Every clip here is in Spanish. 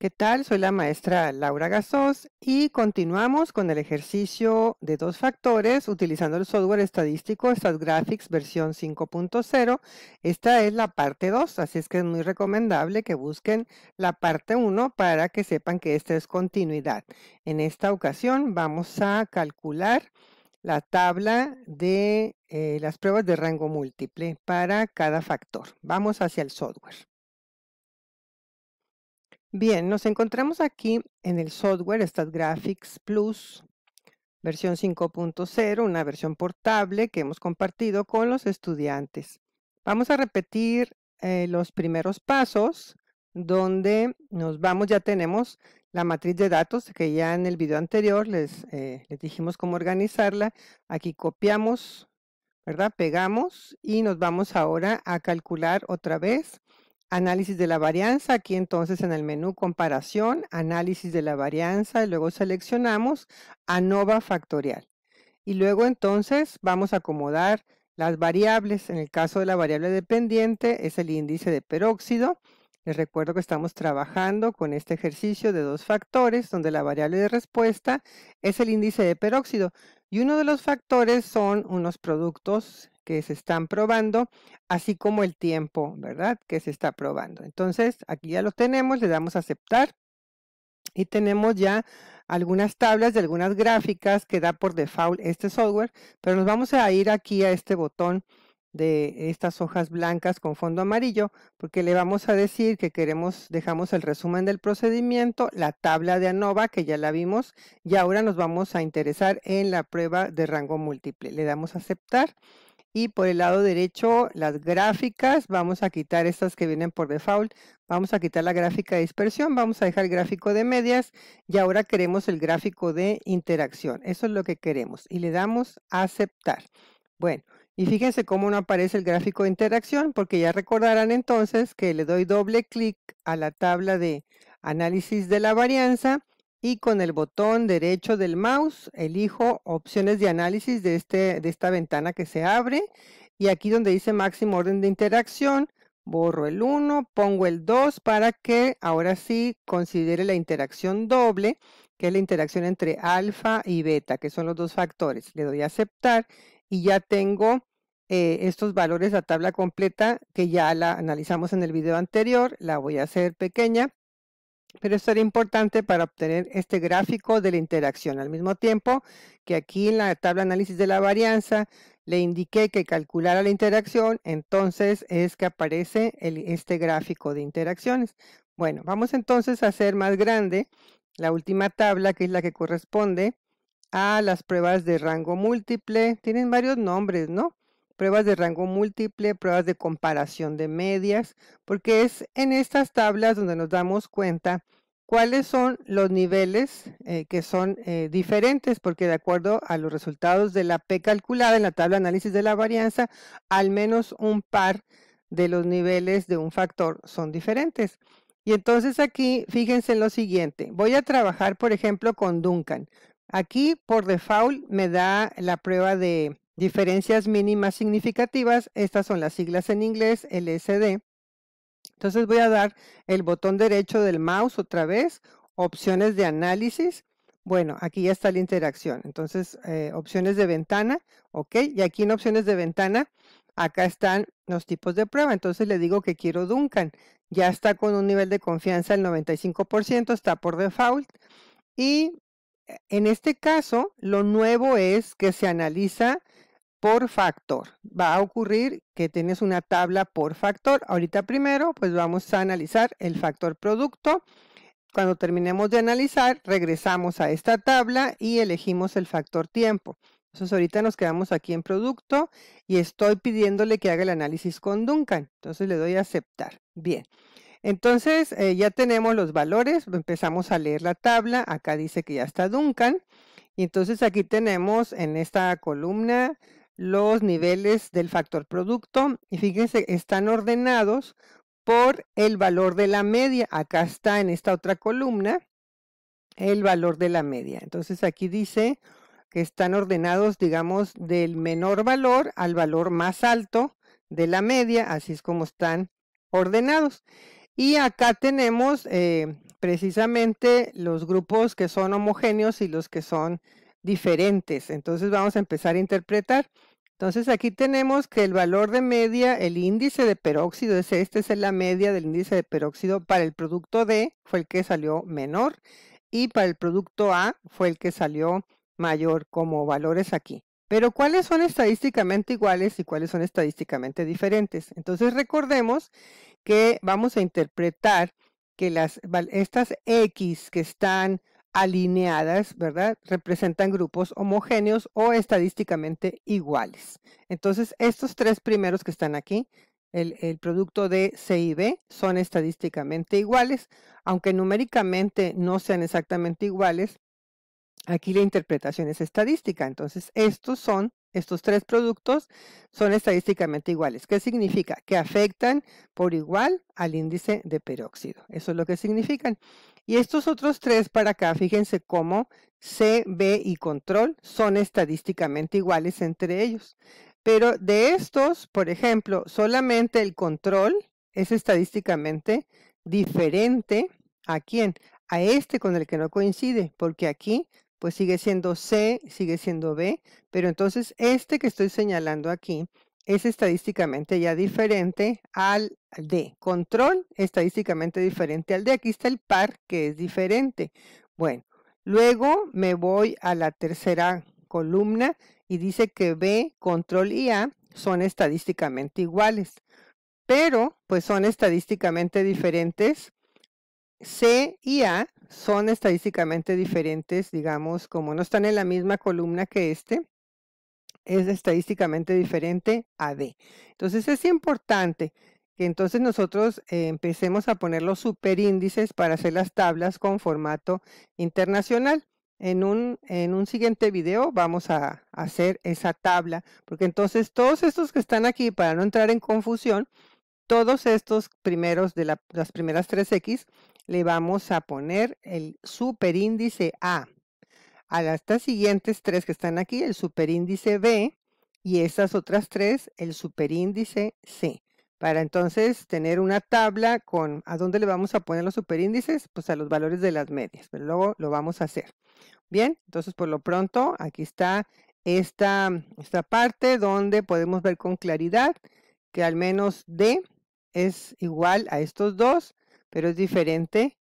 ¿Qué tal? Soy la maestra Laura Gazos y continuamos con el ejercicio de dos factores utilizando el software estadístico StatGraphics versión 5.0. Esta es la parte 2, así es que es muy recomendable que busquen la parte 1 para que sepan que esta es continuidad. En esta ocasión vamos a calcular la tabla de eh, las pruebas de rango múltiple para cada factor. Vamos hacia el software. Bien, nos encontramos aquí en el software StatGraphics Plus versión 5.0, una versión portable que hemos compartido con los estudiantes. Vamos a repetir eh, los primeros pasos donde nos vamos, ya tenemos la matriz de datos que ya en el video anterior les, eh, les dijimos cómo organizarla. Aquí copiamos, ¿verdad? Pegamos y nos vamos ahora a calcular otra vez análisis de la varianza. Aquí entonces en el menú comparación, análisis de la varianza y luego seleccionamos ANOVA factorial. Y luego entonces vamos a acomodar las variables. En el caso de la variable dependiente es el índice de peróxido. Les recuerdo que estamos trabajando con este ejercicio de dos factores donde la variable de respuesta es el índice de peróxido y uno de los factores son unos productos que se están probando, así como el tiempo, ¿verdad? Que se está probando. Entonces, aquí ya lo tenemos, le damos a aceptar y tenemos ya algunas tablas de algunas gráficas que da por default este software, pero nos vamos a ir aquí a este botón de estas hojas blancas con fondo amarillo, porque le vamos a decir que queremos, dejamos el resumen del procedimiento, la tabla de ANOVA que ya la vimos, y ahora nos vamos a interesar en la prueba de rango múltiple. Le damos a aceptar y por el lado derecho las gráficas, vamos a quitar estas que vienen por default, vamos a quitar la gráfica de dispersión, vamos a dejar el gráfico de medias y ahora queremos el gráfico de interacción, eso es lo que queremos y le damos a aceptar. Bueno, y fíjense cómo no aparece el gráfico de interacción porque ya recordarán entonces que le doy doble clic a la tabla de análisis de la varianza y con el botón derecho del mouse elijo opciones de análisis de, este, de esta ventana que se abre y aquí donde dice máximo orden de interacción borro el 1, pongo el 2 para que ahora sí considere la interacción doble que es la interacción entre alfa y beta que son los dos factores. Le doy a aceptar y ya tengo eh, estos valores a tabla completa que ya la analizamos en el video anterior, la voy a hacer pequeña pero esto era importante para obtener este gráfico de la interacción. Al mismo tiempo que aquí en la tabla análisis de la varianza le indiqué que calculara la interacción, entonces es que aparece este gráfico de interacciones. Bueno, vamos entonces a hacer más grande la última tabla, que es la que corresponde a las pruebas de rango múltiple. Tienen varios nombres, ¿no? pruebas de rango múltiple, pruebas de comparación de medias, porque es en estas tablas donde nos damos cuenta cuáles son los niveles eh, que son eh, diferentes, porque de acuerdo a los resultados de la P calculada en la tabla análisis de la varianza, al menos un par de los niveles de un factor son diferentes. Y entonces aquí, fíjense en lo siguiente, voy a trabajar, por ejemplo, con Duncan. Aquí, por default, me da la prueba de Diferencias mínimas significativas, estas son las siglas en inglés, LSD. Entonces voy a dar el botón derecho del mouse otra vez, opciones de análisis. Bueno, aquí ya está la interacción. Entonces, eh, opciones de ventana, ok. Y aquí en opciones de ventana, acá están los tipos de prueba. Entonces le digo que quiero Duncan. Ya está con un nivel de confianza del 95%, está por default. Y eh, en este caso, lo nuevo es que se analiza por factor. Va a ocurrir que tienes una tabla por factor. Ahorita primero, pues vamos a analizar el factor producto. Cuando terminemos de analizar, regresamos a esta tabla y elegimos el factor tiempo. Entonces ahorita nos quedamos aquí en producto y estoy pidiéndole que haga el análisis con Duncan. Entonces le doy a aceptar. Bien. Entonces eh, ya tenemos los valores, empezamos a leer la tabla, acá dice que ya está Duncan. Y entonces aquí tenemos en esta columna los niveles del factor producto y fíjense, están ordenados por el valor de la media. Acá está en esta otra columna el valor de la media. Entonces aquí dice que están ordenados, digamos, del menor valor al valor más alto de la media, así es como están ordenados. Y acá tenemos eh, precisamente los grupos que son homogéneos y los que son diferentes. Entonces vamos a empezar a interpretar. Entonces aquí tenemos que el valor de media, el índice de peróxido es este, es la media del índice de peróxido para el producto D fue el que salió menor y para el producto A fue el que salió mayor como valores aquí. Pero ¿cuáles son estadísticamente iguales y cuáles son estadísticamente diferentes? Entonces recordemos que vamos a interpretar que las, estas X que están alineadas, ¿verdad? Representan grupos homogéneos o estadísticamente iguales. Entonces, estos tres primeros que están aquí, el, producto de C y B, son estadísticamente iguales, aunque numéricamente no sean exactamente iguales. Aquí la interpretación es estadística, entonces estos son estos tres productos son estadísticamente iguales. ¿Qué significa? Que afectan por igual al índice de peróxido. Eso es lo que significan. Y estos otros tres para acá, fíjense cómo C, B y control son estadísticamente iguales entre ellos. Pero de estos, por ejemplo, solamente el control es estadísticamente diferente a quién? A este con el que no coincide, porque aquí pues sigue siendo C, sigue siendo B, pero entonces este que estoy señalando aquí es estadísticamente ya diferente al D. Control estadísticamente diferente al D. Aquí está el par que es diferente. Bueno, luego me voy a la tercera columna y dice que B, control y A son estadísticamente iguales, pero pues son estadísticamente diferentes C y A son estadísticamente diferentes, digamos, como no están en la misma columna que este, es estadísticamente diferente a D. Entonces es importante que entonces nosotros eh, empecemos a poner los superíndices para hacer las tablas con formato internacional. En un, en un siguiente video vamos a, hacer esa tabla, porque entonces todos estos que están aquí, para no entrar en confusión, todos estos primeros de las primeras 3X le vamos a poner el superíndice A. A estas siguientes tres que están aquí, el superíndice B y estas otras tres, el superíndice C. Para entonces tener una tabla con a dónde le vamos a poner los superíndices, pues a los valores de las medias, pero luego lo vamos a hacer. Bien, entonces por lo pronto aquí está esta, esta parte donde podemos ver con claridad que al menos D es igual a estos dos pero es diferente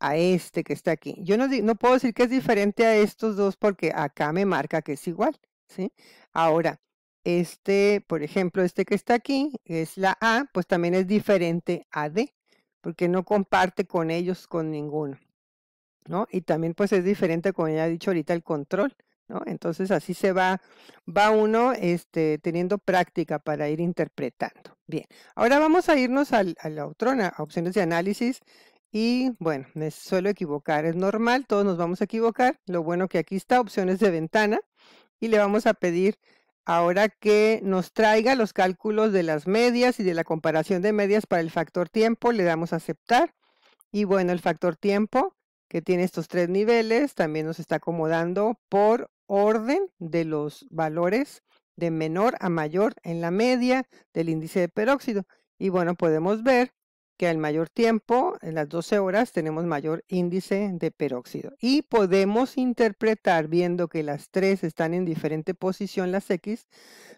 a este que está aquí. Yo no, no puedo decir que es diferente a estos dos porque acá me marca que es igual, ¿sí? Ahora, este, por ejemplo, este que está aquí, es la A, pues también es diferente a D, porque no comparte con ellos con ninguno, ¿no? Y también pues es diferente, como ya he dicho ahorita, el control, entonces así se va, va uno este, teniendo práctica para ir interpretando. Bien, ahora vamos a irnos a la otra, a opciones de análisis. Y bueno, me suelo equivocar, es normal, todos nos vamos a equivocar. Lo bueno que aquí está opciones de ventana y le vamos a pedir ahora que nos traiga los cálculos de las medias y de la comparación de medias para el factor tiempo, le damos a aceptar. Y bueno, el factor tiempo que tiene estos tres niveles también nos está acomodando por orden de los valores de menor a mayor en la media del índice de peróxido. Y bueno, podemos ver que al mayor tiempo, en las 12 horas, tenemos mayor índice de peróxido. Y podemos interpretar, viendo que las tres están en diferente posición, las X,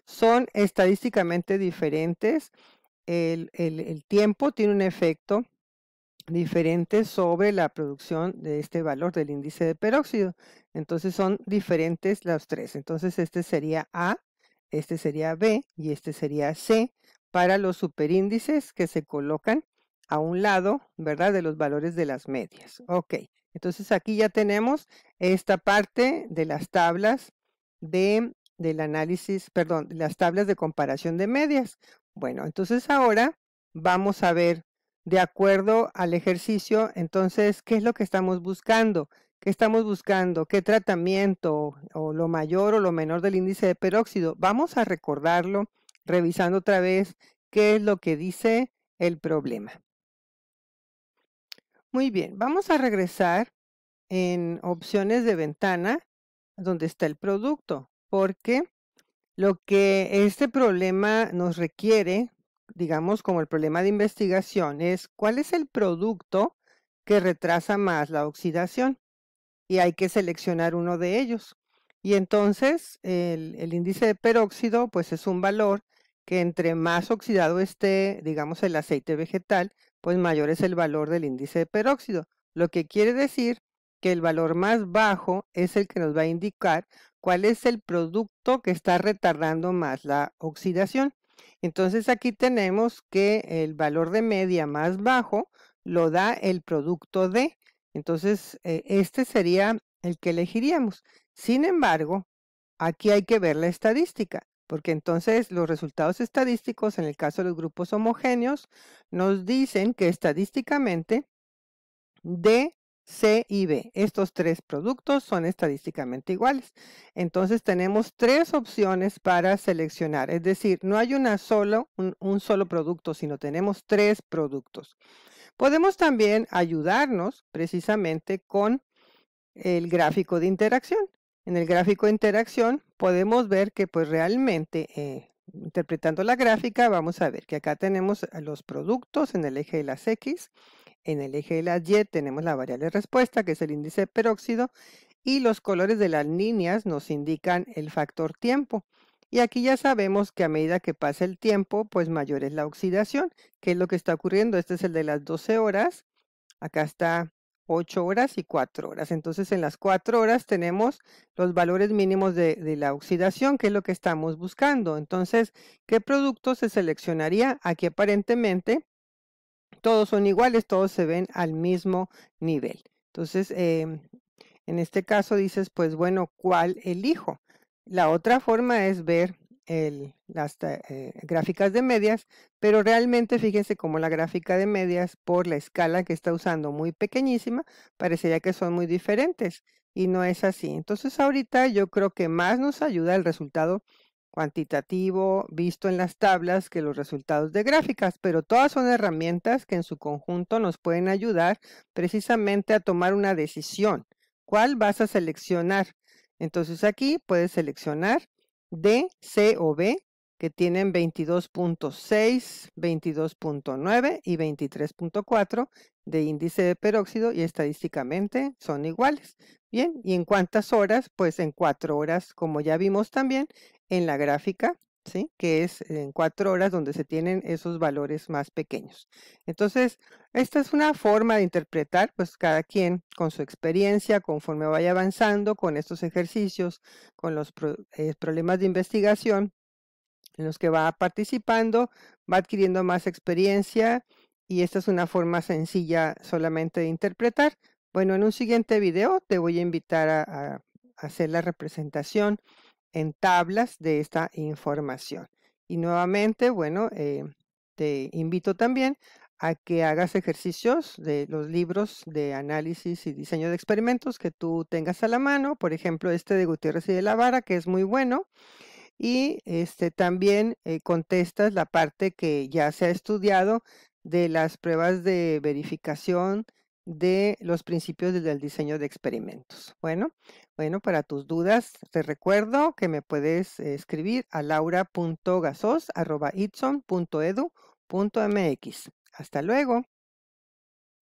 son estadísticamente diferentes. El, el tiempo tiene un efecto diferentes sobre la producción de este valor del índice de peróxido. Entonces son diferentes las tres. Entonces este sería A, este sería B y este sería C para los superíndices que se colocan a un lado, ¿verdad? De los valores de las medias. Ok, entonces aquí ya tenemos esta parte de las tablas de, del análisis, perdón, las tablas de comparación de medias. Bueno, entonces ahora vamos a ver de acuerdo al ejercicio, entonces, ¿qué es lo que estamos buscando? ¿Qué estamos buscando? ¿Qué tratamiento o lo mayor o lo menor del índice de peróxido? Vamos a recordarlo revisando otra vez qué es lo que dice el problema. Muy bien, vamos a regresar en opciones de ventana donde está el producto, porque lo que este problema nos requiere digamos, como el problema de investigación es cuál es el producto que retrasa más la oxidación y hay que seleccionar uno de ellos. Y entonces el, índice de peróxido, pues es un valor que entre más oxidado esté, digamos, el aceite vegetal, pues mayor es el valor del índice de peróxido, lo que quiere decir que el valor más bajo es el que nos va a indicar cuál es el producto que está retardando más la oxidación. Entonces aquí tenemos que el valor de media más bajo lo da el producto D. Entonces eh, este sería el que elegiríamos. Sin embargo, aquí hay que ver la estadística, porque entonces los resultados estadísticos en el caso de los grupos homogéneos nos dicen que estadísticamente D C y B. Estos tres productos son estadísticamente iguales. Entonces tenemos tres opciones para seleccionar. Es decir, no hay una un, solo producto, sino tenemos tres productos. Podemos también ayudarnos precisamente con el gráfico de interacción. En el gráfico de interacción podemos ver que pues realmente eh, interpretando la gráfica vamos a ver que acá tenemos los productos en el eje de las X en el eje de la Y tenemos la variable respuesta, que es el índice peróxido, y los colores de las líneas nos indican el factor tiempo. Y aquí ya sabemos que a medida que pasa el tiempo, pues mayor es la oxidación, que es lo que está ocurriendo. Este es el de las 12 horas, acá está 8 horas y 4 horas. Entonces en las 4 horas tenemos los valores mínimos de, de, la oxidación, que es lo que estamos buscando. Entonces, ¿qué producto se seleccionaría? Aquí aparentemente todos son iguales, todos se ven al mismo nivel. Entonces, em, en este caso dices, pues bueno, ¿cuál elijo? La otra forma es ver las eh, eh, gráficas de medias, pero realmente fíjense cómo la gráfica de medias por la escala que está usando muy pequeñísima, parecería que son muy diferentes y no es así. Entonces ahorita yo creo que más nos ayuda el resultado cuantitativo visto en las tablas que los resultados de gráficas, pero todas son herramientas que en su conjunto nos pueden ayudar precisamente a tomar una decisión. ¿Cuál vas a seleccionar? Entonces aquí puedes seleccionar D, C o B, que tienen 22.6, 22.9 y 23.4 de índice de peróxido y estadísticamente son iguales. Bien, y en cuántas horas, pues en cuatro horas, como ya vimos también, en la gráfica, ¿sí? que es en cuatro horas donde se tienen esos valores más pequeños. Entonces, esta es una forma de interpretar, pues cada quien con su experiencia, conforme vaya avanzando con estos ejercicios, con los eh, problemas de investigación en los que va participando, va adquiriendo más experiencia y esta es una forma sencilla solamente de interpretar. Bueno, en un siguiente video te voy a invitar a hacer la representación en tablas de esta información. Y nuevamente, bueno, eh, te invito también a que hagas ejercicios de los libros de análisis y diseño de experimentos que tú tengas a la mano, por ejemplo, este de Gutiérrez y de la Vara, que es muy bueno, y este, también eh, contestas la parte que ya se ha estudiado de las pruebas de verificación de los principios del diseño de experimentos. Bueno, bueno, para tus dudas, te recuerdo que me puedes eh, escribir a laura.gasos.itson.edu.mx. Hasta luego.